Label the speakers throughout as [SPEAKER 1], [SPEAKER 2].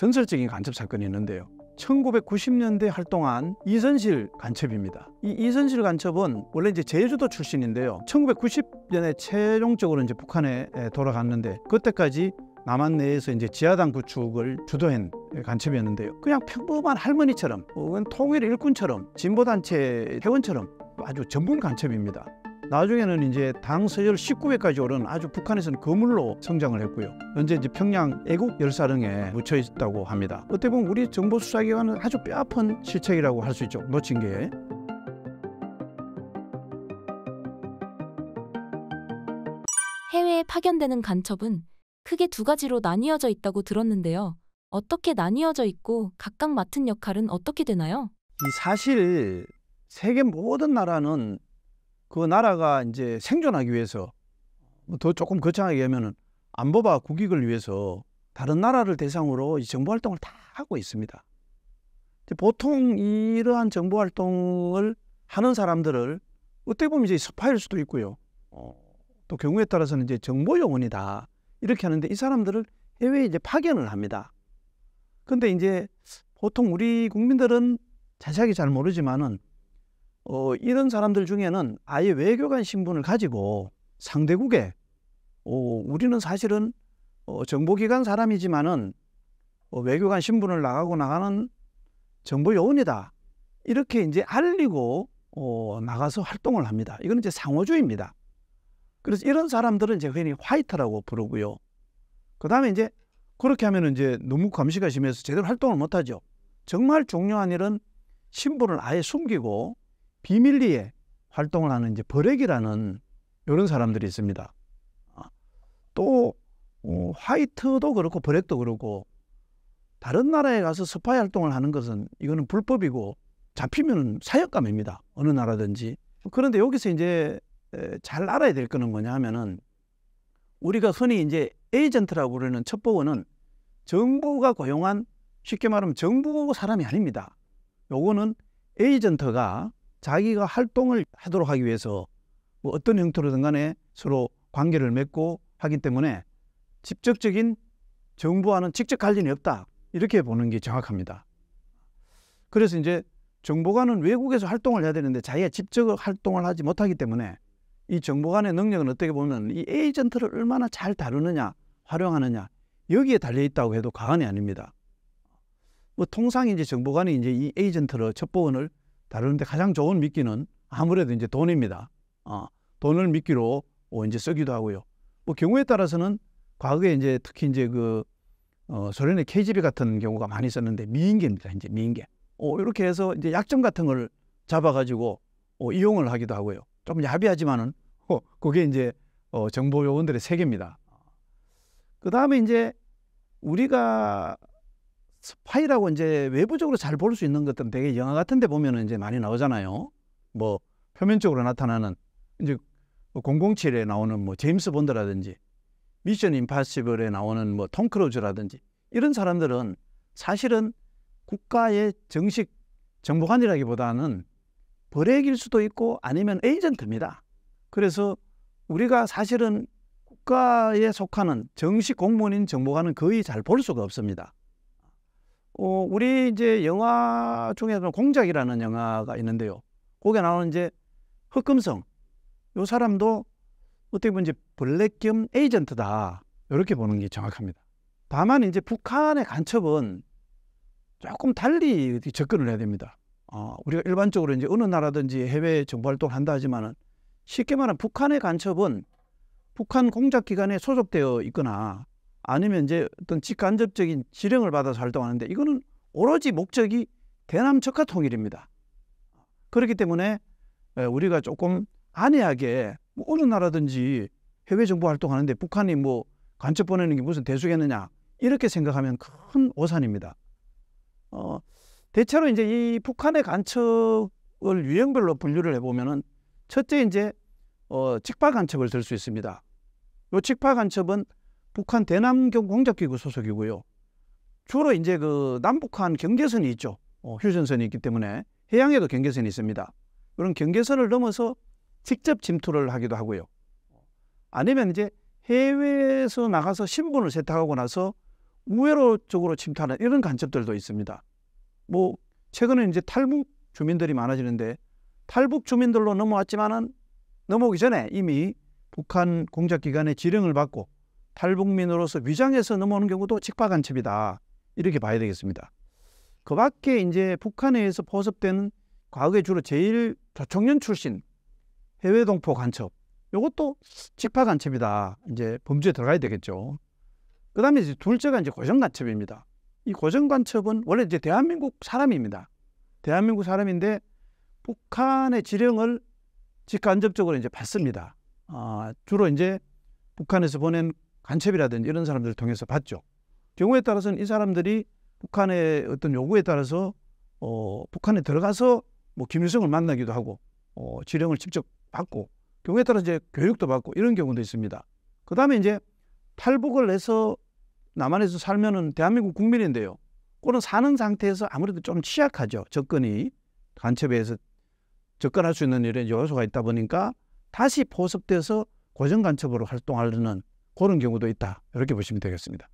[SPEAKER 1] 전설적인 간첩 사건이 있는데요. 1990년대 활동한 이선실 간첩입니다. 이 이선실 간첩은 원래 이제 제주도 출신인데요. 1990년에 최종적으로 이제 북한에 돌아갔는데 그때까지 남한 내에서 이제 지하당 구축을 주도한 간첩이었는데요. 그냥 평범한 할머니처럼 혹은 통일 일꾼처럼 진보단체 회원처럼 아주 전문 간첩입니다. 나중에는 이제 당 서열 19회까지 오른 아주 북한에서는 거물로 성장을 했고요. 현재 이제 평양 애국 열사등에 묻혀 있다고 합니다. 어떻게 보면 우리 정보수사기관은 아주 뼈아픈 실책이라고 할 수 있죠. 놓친 게. 해외에 파견되는 간첩은 크게 두 가지로 나뉘어져 있다고 들었는데요. 어떻게 나뉘어져 있고 각각 맡은 역할은 어떻게 되나요? 이 사실 세계 모든 나라는 그 나라가 이제 생존하기 위해서 뭐 더 조금 거창하게 하면은 안보와 국익을 위해서 다른 나라를 대상으로 이 정보 활동을 다 하고 있습니다. 보통 이러한 정보 활동을 하는 사람들을 어떻게 보면 이제 스파일 수도 있고요. 어, 또 경우에 따라서는 이제 정보 요원이다 이렇게 하는데 이 사람들을 해외에 이제 파견을 합니다. 근데 이제 보통 우리 국민들은 자세하게 잘 모르지만은 어, 이런 사람들 중에는 아예 외교관 신분을 가지고 상대국에 어, 우리는 사실은 어, 정보기관 사람이지만은 어, 외교관 신분을 나가고 나가는 정보 요원이다 이렇게 이제 알리고 어, 나가서 활동을 합니다. 이건 이제 상호주의입니다. 그래서 이런 사람들은 이제 흔히 화이트라고 부르고요. 그 다음에 이제 그렇게 하면 이제 너무 감시가 심해서 제대로 활동을 못하죠. 정말 중요한 일은 신분을 아예 숨기고 비밀리에 활동을 하는 이제 버렉이라는 이런 사람들이 있습니다. 아, 또 어, 화이트도 그렇고 버렉도 그렇고 다른 나라에 가서 스파이 활동을 하는 것은 이거는 불법이고 잡히면 사역감입니다. 어느 나라든지. 그런데 여기서 이제 잘 알아야 될 거는 뭐냐 하면은 우리가 흔히 이제 에이전트라고 부르는 첩보원은 정부가 고용한 쉽게 말하면 정부 사람이 아닙니다. 요거는 에이전트가 자기가 활동을 하도록 하기 위해서 뭐 어떤 형태로든 간에 서로 관계를 맺고 하기 때문에 직접적인 정부와는 직접 관련이 없다. 이렇게 보는 게 정확합니다. 그래서 이제 정보관은 외국에서 활동을 해야 되는데 자기가 직접 활동을 하지 못하기 때문에 이 정보관의 능력은 어떻게 보면 이 에이전트를 얼마나 잘 다루느냐, 활용하느냐 여기에 달려 있다고 해도 과언이 아닙니다. 뭐 통상 이제 정보관이 이제 이 에이전트를 첩보원을 다루는데 가장 좋은 미끼는 아무래도 이제 돈입니다. 어, 돈을 미끼로 어, 이제 쓰기도 하고요. 뭐 경우에 따라서는 과거에 이제 특히 이제 그 어, 소련의 KGB 같은 경우가 많이 있었는데 미인계입니다. 이제 미인계. 어, 이렇게 해서 이제 약점 같은 걸 잡아가지고 어, 이용을 하기도 하고요. 조 야비하지만은 어, 그게 이제 어, 정보 요원들의 세계입니다. 그 다음에 이제 우리가 스파이라고 이제 외부적으로 잘 볼 수 있는 것들은 되게 영화 같은 데 보면은 이제 많이 나오잖아요. 뭐 표면적으로 나타나는 이제 007에 나오는 뭐 제임스 본드라든지 미션 임파시블에 나오는 뭐 톰 크루즈라든지 이런 사람들은 사실은 국가의 정식 정보관이라기보다는 버액길 수도 있고 아니면 에이전트입니다. 그래서 우리가 사실은 국가에 속하는 정식 공무원인 정보관은 거의 잘 볼 수가 없습니다. 어, 우리 이제 영화 중에서 공작이라는 영화가 있는데요. 거기에 나오는 이제 흑금성. 요 사람도 어떻게 보면 이제 블랙 겸 에이전트다. 이렇게 보는 게 정확합니다. 다만 이제 북한의 간첩은 조금 달리 접근을 해야 됩니다. 어, 우리가 일반적으로 이제 어느 나라든지 해외 정보 활동을 한다 하지만은 쉽게 말하면 북한의 간첩은 북한 공작 기관에 소속되어 있거나 아니면 이제 어떤 직간접적인 지령을 받아서 활동하는데 이거는 오로지 목적이 대남 적화 통일입니다. 그렇기 때문에 우리가 조금 안이하게 뭐 어느 나라든지 해외 정보 활동하는데 북한이 뭐 간첩 보내는 게 무슨 대수겠느냐 이렇게 생각하면 큰 오산입니다. 어, 대체로 이제 이 북한의 간첩을 유형별로 분류를 해보면은 첫째 이제 어, 직파 간첩을 들 수 있습니다. 요 직파 간첩은 북한 대남경 공작기구 소속이고요. 주로 이제 그 남북한 경계선이 있죠. 어, 휴전선이 있기 때문에 해양에도 경계선이 있습니다. 그런 경계선을 넘어서 직접 침투를 하기도 하고요. 아니면 이제 해외에서 나가서 신분을 세탁하고 나서 우회로 쪽으로 침투하는 이런 간첩들도 있습니다. 뭐 최근에 이제 탈북 주민들이 많아지는데 탈북 주민들로 넘어왔지만은 넘어오기 전에 이미 북한 공작기관의 지령을 받고 탈북민으로서 위장해서 넘어오는 경우도 직파간첩이다 이렇게 봐야 되겠습니다. 그 밖에 이제 북한에 서 포섭되는 과거에 주로 제일 저청년 출신 해외 동포 간첩 이것도 직파 간첩이다 이제 범죄에 들어가야 되겠죠. 그 다음에 이제 둘째가 이제 고정 간첩입니다. 이 고정 간첩은 원래 이제 대한민국 사람입니다. 대한민국 사람인데 북한의 지령을 직간접적으로 이제 받습니다. 아, 주로 이제 북한에서 보낸 간첩이라든지 이런 사람들을 통해서 봤죠. 경우에 따라서는 이 사람들이 북한의 어떤 요구에 따라서 어, 북한에 들어가서 뭐 김일성을 만나기도 하고 어, 지령을 직접 받고 경우에 따라 이제 교육도 받고 이런 경우도 있습니다. 그 다음에 이제 탈북을 해서 남한에서 살면은 대한민국 국민인데요. 그는 사는 상태에서 아무래도 좀 취약하죠. 접근이 간첩에 의해서 접근할 수 있는 이런 요소가 있다 보니까 다시 포섭돼서 고정 간첩으로 활동하려는 그런 경우도 있다. 이렇게 보시면 되겠습니다.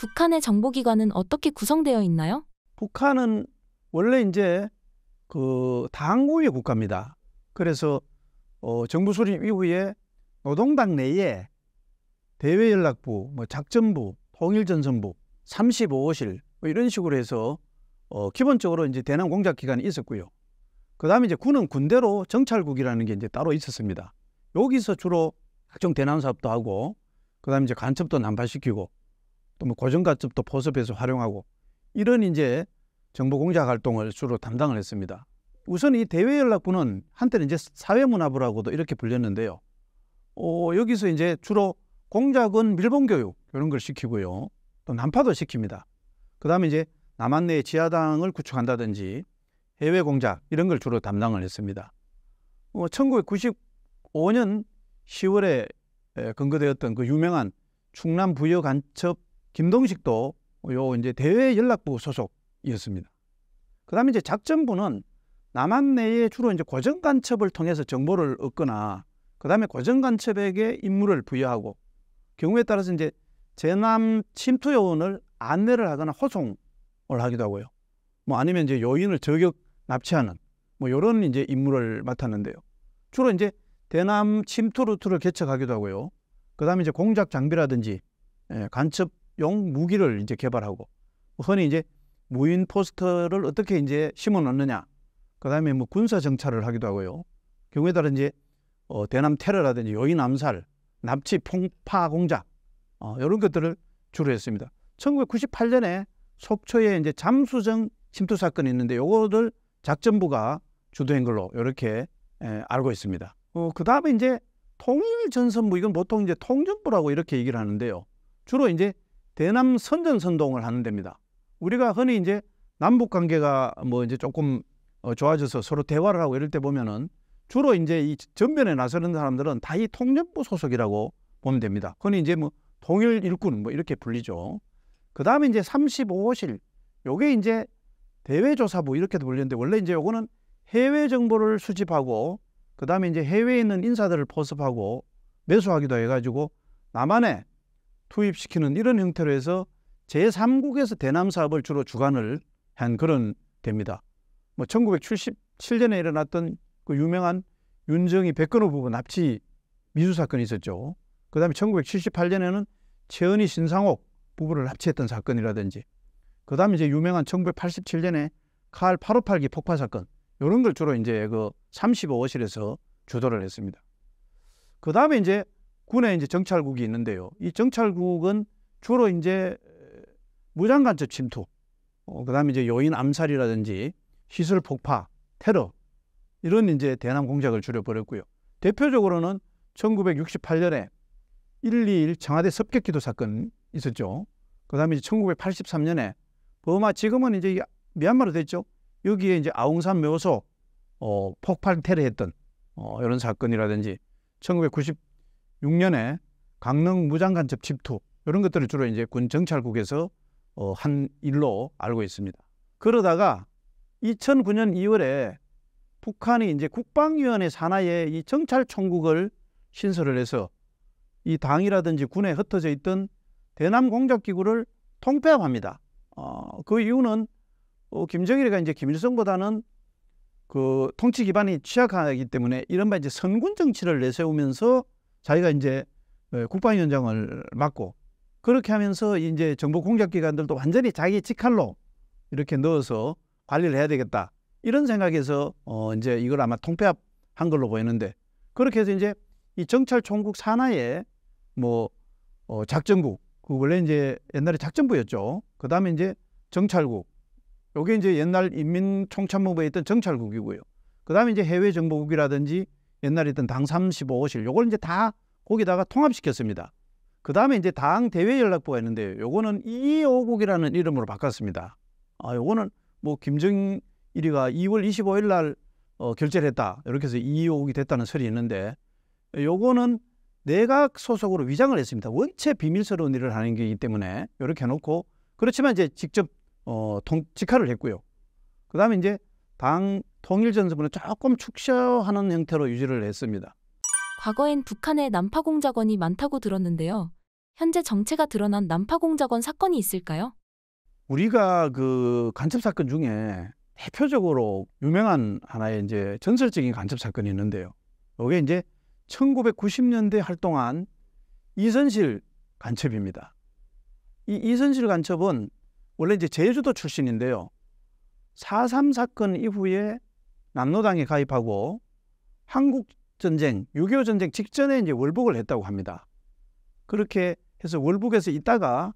[SPEAKER 1] 북한의 정보기관은 어떻게 구성되어 있나요? 북한은 원래 이제 그 당구의 국가입니다. 그래서 어, 정부 수립 이후에 노동당 내에 대외연락부, 뭐 작전부, 통일전선부, 35호실 뭐 이런 식으로 해서 어, 기본적으로 이제 대남 공작 기관이 있었고요. 그다음에 이제 군은 군대로 정찰국이라는 게 이제 따로 있었습니다. 여기서 주로 각종 대남 사업도 하고 그 다음에 이제 간첩도 난파시키고 또뭐 고정간첩도 포섭해서 활용하고 이런 이제 정보 공작 활동을 주로 담당을 했습니다. 우선 이 대외연락부는 한때는 이제 사회문화부라고도 이렇게 불렸는데요. 어, 여기서 이제 주로 공작은 밀봉교육 이런 걸 시키고요. 또 난파도 시킵니다. 그 다음에 이제 남한 내 지하당을 구축한다든지 해외 공작 이런 걸 주로 담당을 했습니다. 어, 1995년 10월에 예, 근거되었던 그 유명한 충남 부여 간첩 김동식도 요 이제 대외 연락부 소속이었습니다. 그다음에 이제 작전부는 남한 내에 주로 이제 고정 간첩을 통해서 정보를 얻거나 그다음에 고정 간첩에게 임무를 부여하고 경우에 따라서 이제 재남 침투 요원을 안내를 하거나 호송을 하기도 하고요. 뭐 아니면 이제 요인을 저격 납치하는 뭐 이런 이제 임무를 맡았는데요. 주로 이제 대남 침투 루트를 개척하기도 하고요. 그 다음에 이제 공작 장비라든지 예, 간첩용 무기를 이제 개발하고 우선 이제 이 무인 포스터를 어떻게 이제 심어 넣느냐. 그 다음에 뭐 군사 정찰을 하기도 하고요. 경우에 따라 이제 어, 대남 테러라든지 여인 암살, 납치, 폭파 공작 어, 이런 것들을 주로 했습니다. 1998년에 속초에 이제 잠수정 침투 사건이 있는데 요거를 작전부가 주도한 걸로 이렇게 에, 예, 알고 있습니다. 어, 그 다음에 이제 통일 전선부 뭐 이건 보통 이제 통전부라고 이렇게 얘기를 하는데요. 주로 이제 대남 선전 선동을 하는 데입니다. 우리가 흔히 이제 남북 관계가 뭐 이제 조금 어, 좋아져서 서로 대화를 하고 이럴 때 보면은 주로 이제 이 전면에 나서는 사람들은 다 이 통전부 소속이라고 보면 됩니다. 흔히 이제 뭐 통일 일꾼 뭐 이렇게 불리죠. 그 다음에 이제 35호실 요게 이제 대외조사부 이렇게도 불리는데 원래 이제 요거는 해외 정보를 수집하고 그 다음에 이제 해외에 있는 인사들을 포섭하고 매수하기도 해가지고 남한에 투입시키는 이런 형태로 해서 제3국에서 대남 사업을 주로 주관을 한 그런 됩니다. 뭐 1977년에 일어났던 그 유명한 윤정희 백건호 부부 납치 미수 사건이 있었죠. 그 다음에 1978년에는 최은희 신상옥 부부를 납치했던 사건이라든지 그 다음에 이제 유명한 1987년에 칼 858기 폭파 사건 이런 걸 주로 이제 그 35호실에서 주도를 했습니다. 그 다음에 이제 군에 이제 정찰국이 있는데요. 이 정찰국은 주로 이제 무장간첩 침투, 어, 그 다음에 이제 요인 암살이라든지 시설 폭파, 테러, 이런 이제 대남 공작을 줄여버렸고요. 대표적으로는 1968년에 121 청와대 섭객기도 사건 있었죠. 그 다음에 이제 1983년에 범마 지금은 이제 미얀마로 됐죠. 여기에 이제 아웅산 묘소 어, 폭발 테러했던 어, 이런 사건이라든지 1996년에 강릉 무장간첩 집투 이런 것들을 주로 이제 군 정찰국에서 어, 한 일로 알고 있습니다. 그러다가 2009년 2월에 북한이 이제 국방위원회 산하에 이 정찰총국을 신설을 해서 이 당이라든지 군에 흩어져 있던 대남 공작기구를 통폐합합니다. 어, 그 이유는 어, 김정일이가 이제 김일성보다는 그 통치 기반이 취약하기 때문에 이른바 이제 선군 정치를 내세우면서 자기가 이제 어, 국방위원장을 맡고 그렇게 하면서 이제 정보 공작 기관들도 완전히 자기 직할로 이렇게 넣어서 관리를 해야 되겠다 이런 생각에서 어 이제 이걸 아마 통폐합한 걸로 보이는데 그렇게 해서 이제 이 정찰총국 산하에 뭐 어, 작전국 그 원래 이제 옛날에 작전부였죠 그 다음에 이제 정찰국 요게 이제 옛날 인민총참모부에 있던 정찰국이고요. 그 다음에 이제 해외정보국이라든지 옛날에 있던 당 35호실 요걸 이제 다 거기다가 통합시켰습니다. 그 다음에 이제 당 대외연락부가 있는데요. 요거는 이호국이라는 이름으로 바꿨습니다. 아, 요거는 뭐 김정일이가 2월 25일 날 어, 결제를 했다. 이렇게 해서 이호국이 됐다는 설이 있는데 요거는 내각 소속으로 위장을 했습니다. 원체 비밀스러운 일을 하는 게기 때문에 이렇게 해놓고 그렇지만 이제 직접 어, 통, 직하를 했고요. 그 다음에 이제 당 통일 전선부는 조금 축소하는 형태로 유지를 했습니다. 과거엔 북한의 난파공작원이 많다고 들었는데요. 현재 정체가 드러난 난파공작원 사건이 있을까요? 우리가 그 간첩 사건 중에 대표적으로 유명한 하나의 이제 전설적인 간첩 사건이 있는데요. 이게 이제 1990년대 활동한 이선실 간첩입니다. 이 이선실 간첩은 원래 이제 제주도 출신인데요. 4.3 사건 이후에 남로당에 가입하고 한국 전쟁, 6.25 전쟁 직전에 이제 월북을 했다고 합니다. 그렇게 해서 월북에서 있다가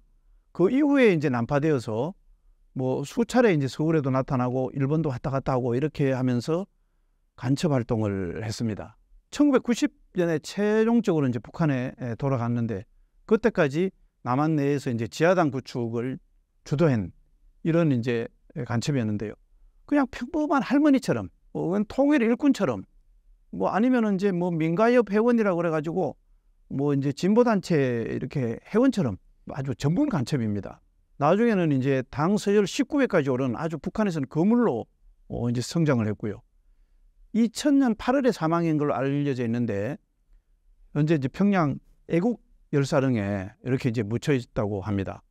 [SPEAKER 1] 그 이후에 이제 난파되어서 뭐 수차례 이제 서울에도 나타나고 일본도 왔다 갔다 하고 이렇게 하면서 간첩 활동을 했습니다. 1990년에 최종적으로 이제 북한에 돌아갔는데 그때까지 남한 내에서 이제 지하당 구축을 주도한 이런 이제 간첩이었는데요. 그냥 평범한 할머니처럼, 혹은 뭐 통일 일꾼처럼, 뭐 아니면은 이제 뭐 민가협 회원이라고 그래가지고 뭐 이제 진보단체 이렇게 회원처럼 아주 전문 간첩입니다. 나중에는 이제 당 서열 19회까지 오른 아주 북한에서는 거물로 어 이제 성장을 했고요. 2000년 8월에 사망인 걸로 알려져 있는데 현재 이제 평양 애국 열사릉에 이렇게 이제 묻혀 있다고 합니다.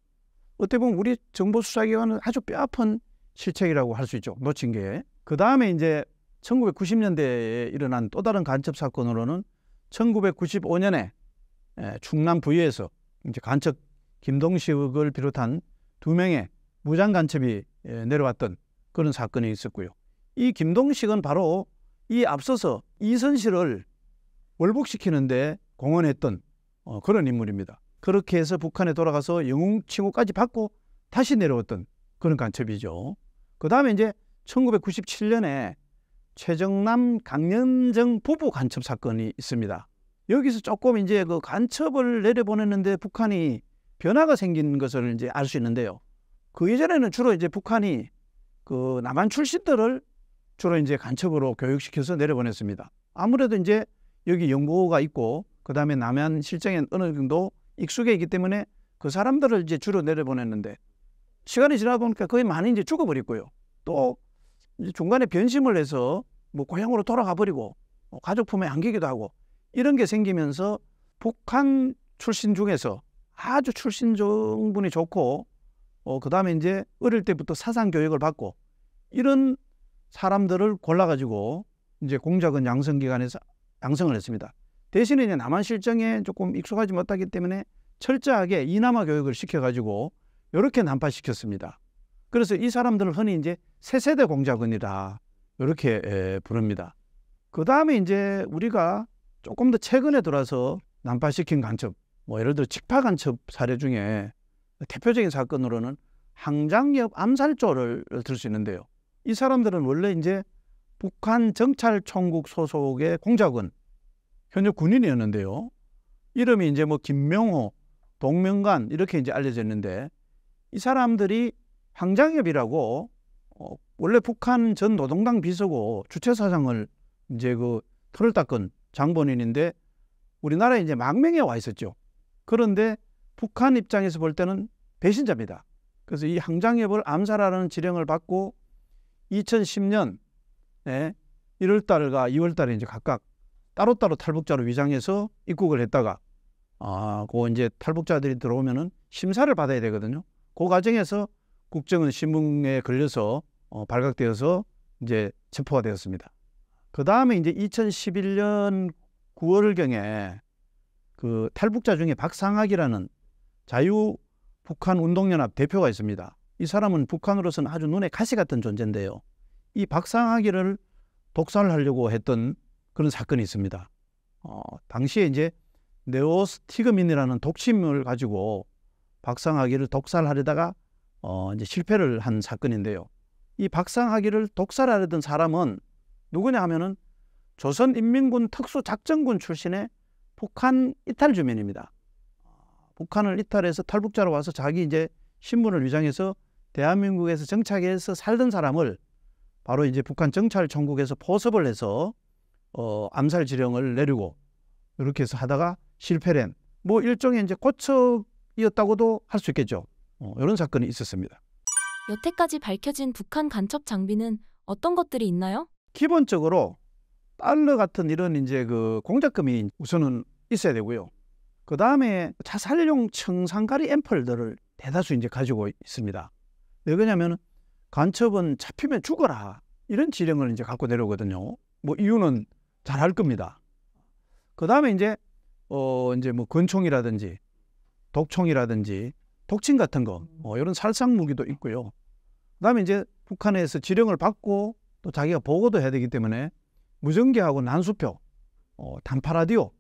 [SPEAKER 1] 어떻게 보면 우리 정보수사기관은 아주 뼈아픈 실책이라고 할 수 있죠. 놓친 게. 그 다음에 이제 1990년대에 일어난 또 다른 간첩 사건으로는 1995년에 예, 충남 부위에서 이제 간첩 김동식을 비롯한 두 명의 무장 간첩이 예, 내려왔던 그런 사건이 있었고요. 이 김동식은 바로 이 앞서서 이선 실을 월북시키는데 공헌했던 어, 그런 인물입니다. 그렇게 해서 북한에 돌아가서 영웅 칭호까지 받고 다시 내려왔던 그런 간첩이죠. 그 다음에 이제 1997년에 최정남 강연정 부부 간첩 사건이 있습니다. 여기서 조금 이제 그 간첩을 내려보냈는데 북한이 변화가 생긴 것을 이제 알 수 있는데요. 그이전에는 주로 이제 북한이 그 남한 출신들을 주로 이제 간첩으로 교육시켜서 내려보냈습니다. 아무래도 이제 여기 연구가 있고 그 다음에 남한 실정에 어느 정도 익숙해 있기 때문에 그 사람들을 이제 주로 내려보냈는데 시간이 지나 보니까 거의 많이 이제 죽어버렸고요. 또 중간에 변심을 해서 뭐 고향으로 돌아가 버리고 뭐 가족 품에 안기기도 하고 이런 게 생기면서 북한 출신 중에서 아주 출신 정분이 좋고 어, 그 다음에 이제 어릴 때부터 사상 교육을 받고 이런 사람들을 골라가지고 이제 공작은 양성기관에서 양성을 했습니다. 대신에 이제 남한 실정에 조금 익숙하지 못하기 때문에 철저하게 이남아 교육을 시켜가지고 이렇게 난파시켰습니다. 그래서 이 사람들을 흔히 이제 세세대 공작원이다 이렇게 예, 부릅니다. 그 다음에 이제 우리가 조금 더 최근에 들어서 난파시킨 간첩, 뭐 예를 들어 직파 간첩 사례 중에 대표적인 사건으로는 항장역 암살조를 들 수 있는데요. 이 사람들은 원래 이제 북한 정찰총국 소속의 공작원 현역 군인이었는데요. 이름이 이제 뭐 김명호, 동명관 이렇게 이제 알려졌는데 이 사람들이 황장엽이라고 어, 원래 북한 전 노동당 비서고 주체사장을 이제 그 털을 닦은 장본인인데 우리나라에 이제 망명에와 있었죠. 그런데 북한 입장에서 볼 때는 배신자입니다. 그래서 이황장엽을 암살하라는 지령을 받고 2010년 네, 1월 달과 2월 달에 이제 각각 따로따로 탈북자로 위장해서 입국을 했다가 아, 그 이제 탈북자들이 들어오면은 심사를 받아야 되거든요. 그 과정에서 국정은 신문에 걸려서 어, 발각되어서 이제 체포가 되었습니다. 그 다음에 이제 2011년 9월경에 그 탈북자 중에 박상학이라는 자유 북한 운동연합 대표가 있습니다. 이 사람은 북한으로서는 아주 눈에 가시 같은 존재인데요. 이 박상학이를 독살하려고 했던 그런 사건이 있습니다. 어, 당시에 이제 네오스티그민이라는 독침을 가지고 박상학이를 독살하려다가 어, 이제 실패를 한 사건인데요. 이 박상학이를 독살하려던 사람은 누구냐 하면은 조선인민군 특수작전군 출신의 북한 이탈 주민입니다. 북한을 이탈해서 탈북자로 와서 자기 이제 신분을 위장해서 대한민국에서 정착해서 살던 사람을 바로 이제 북한 정찰총국에서 포섭을 해서 어, 암살 지령을 내리고 이렇게 해서 하다가 실패된 뭐 일종의 이제 고척이었다고도 할 수 있겠죠. 어, 이런 사건이 있었습니다. 여태까지 밝혀진 북한 간첩 장비는 어떤 것들이 있나요? 기본적으로 달러 같은 이런 이제 그 공작금이 우선은 있어야 되고요. 그 다음에 자살용 청산가리 앰플들을 대다수 이제 가지고 있습니다. 왜냐하면 그 간첩은 잡히면 죽어라 이런 지령을 이제 갖고 내려오거든요. 뭐 이유는 잘할 겁니다. 그 다음에 이제 어 이제 뭐근총이라든지 독총이라든지 독침 같은 거뭐 이런 살상 무기도 있고요. 그다음에 이제 북한에서 지령을 받고 또 자기가 보고도 해야 되기 때문에 무전기하고 난수표, 어, 단파 라디오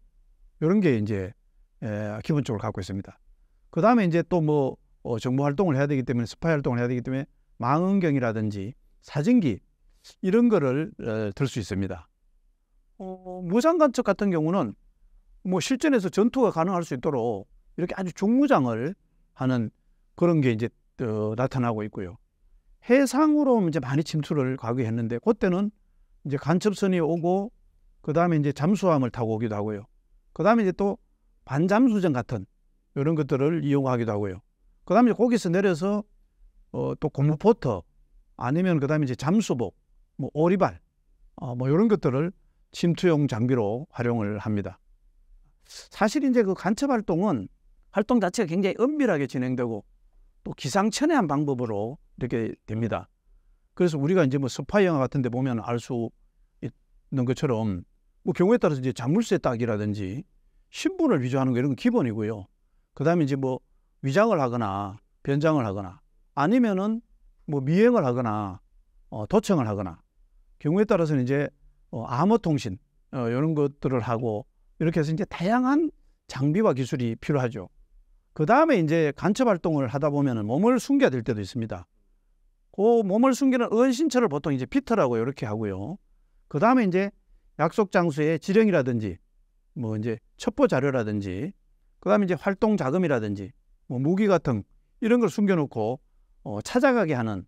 [SPEAKER 1] 이런 게 이제 에, 기본적으로 갖고 있습니다. 그 다음에 이제 또뭐 어, 정보 활동을 해야 되기 때문에 스파이 활동을 해야 되기 때문에 망원경이라든지 사진기 이런 거를 어, 들수 있습니다. 어, 무장 간첩 같은 경우는 뭐 실전에서 전투가 가능할 수 있도록 이렇게 아주 중무장을 하는 그런 게 이제 어, 나타나고 있고요. 해상으로 이제 많이 침투를 가거 했는데 그때는 이제 간첩선이 오고 그 다음에 이제 잠수함을 타고 오기도 하고요. 그 다음에 이제 또반잠수전 같은 이런 것들을 이용하기도 하고요. 그 다음에 거기서 내려서 어, 또 고무포터 아니면 그 다음에 이제 잠수복, 뭐 오리발, 어, 뭐 이런 것들을 침투용 장비로 활용을 합니다. 사실 이제 그 간첩 활동은 활동 자체가 굉장히 은밀하게 진행되고 또 기상천외한 방법으로 이렇게 됩니다. 그래서 우리가 이제 뭐 스파이 영화 같은 데 보면 알 수 있는 것처럼 뭐 경우에 따라서 이제 자물쇠 따기라든지 신분을 위조하는 거 이런 건 기본이고요. 그다음에 이제 뭐 위장을 하거나 변장을 하거나 아니면은 뭐 미행을 하거나 어, 도청을 하거나 경우에 따라서는 이제 어, 암호통신 어, 이런 것들을 하고 이렇게 해서 이제 다양한 장비와 기술이 필요하죠. 그 다음에 이제 간첩 활동을 하다 보면 몸을 숨겨야 될 때도 있습니다. 그 몸을 숨기는 은신처를 보통 이제 피터라고 이렇게 하고요. 그 다음에 이제 약속 장소의 지령이라든지 뭐 이제 첩보 자료라든지 그 다음에 이제 활동 자금이라든지 뭐 무기 같은 이런 걸 숨겨놓고 어, 찾아가게 하는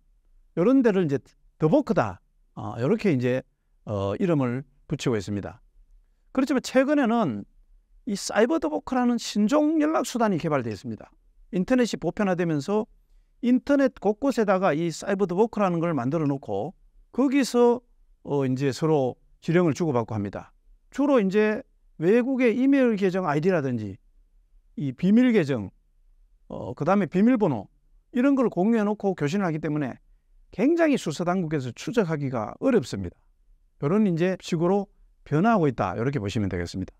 [SPEAKER 1] 이런 데를 이제 더버크다 어, 이렇게 이제 어, 이름을 붙이고 있습니다. 그렇지만 최근에는 이 사이버더보크라는 신종 연락수단이 개발되어 있습니다. 인터넷이 보편화되면서 인터넷 곳곳에다가 이 사이버더보크라는 걸 만들어 놓고 거기서 어, 이제 서로 지령을 주고받고 합니다. 주로 이제 외국의 이메일 계정 아이디라든지 이 비밀 계정, 어, 그 다음에 비밀번호 이런 걸 공유해 놓고 교신을 하기 때문에 굉장히 수사당국에서 추적하기가 어렵습니다. 이런 이제 식으로 변화하고 있다. 이렇게 보시면 되겠습니다.